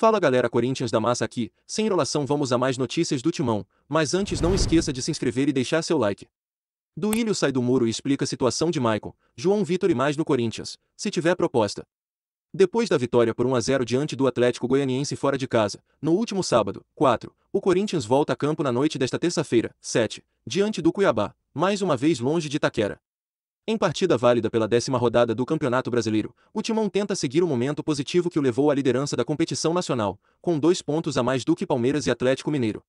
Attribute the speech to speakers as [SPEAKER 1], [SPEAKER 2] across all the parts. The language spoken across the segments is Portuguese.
[SPEAKER 1] Fala galera Corinthians da massa aqui, sem enrolação vamos a mais notícias do Timão, mas antes não esqueça de se inscrever e deixar seu like. Duílio sai do muro e explica a situação de Maicon, João Vitor e mais no Corinthians, se tiver proposta. Depois da vitória por 1 a 0 diante do Atlético Goianiense fora de casa, no último sábado, 4, o Corinthians volta a campo na noite desta terça-feira, 7, diante do Cuiabá, mais uma vez longe de Taquera. Em partida válida pela décima rodada do Campeonato Brasileiro, o Timão tenta seguir o momento positivo que o levou à liderança da competição nacional, com dois pontos a mais do que Palmeiras e Atlético Mineiro.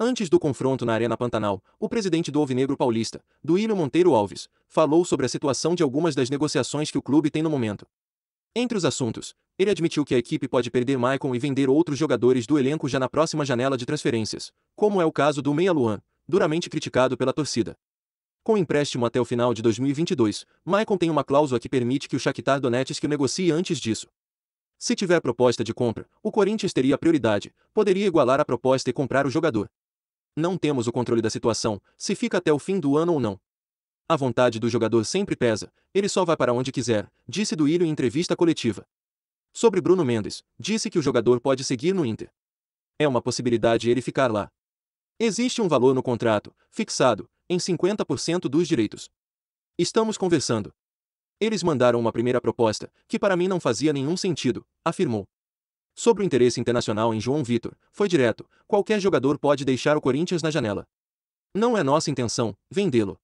[SPEAKER 1] Antes do confronto na Arena Pantanal, o presidente do Alvinegro Paulista, Duílio Monteiro Alves, falou sobre a situação de algumas das negociações que o clube tem no momento. Entre os assuntos, ele admitiu que a equipe pode perder Maicon e vender outros jogadores do elenco já na próxima janela de transferências, como é o caso do Meia Luan, duramente criticado pela torcida. Com empréstimo até o final de 2022, Maicon tem uma cláusula que permite que o Shakhtar Donetsk o negocie antes disso. Se tiver proposta de compra, o Corinthians teria prioridade, poderia igualar a proposta e comprar o jogador. Não temos o controle da situação, se fica até o fim do ano ou não. A vontade do jogador sempre pesa, ele só vai para onde quiser, disse Duílio em entrevista coletiva. Sobre Bruno Mendes, disse que o jogador pode seguir no Inter. É uma possibilidade ele ficar lá. Existe um valor no contrato, fixado, em 50% dos direitos. Estamos conversando. Eles mandaram uma primeira proposta, que para mim não fazia nenhum sentido, afirmou. Sobre o interesse internacional em João Vitor, foi direto: qualquer jogador pode deixar o Corinthians na janela. Não é nossa intenção vendê-lo.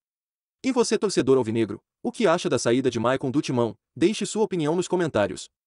[SPEAKER 1] E você, torcedor alvinegro, o que acha da saída de Maicon do timão? Deixe sua opinião nos comentários.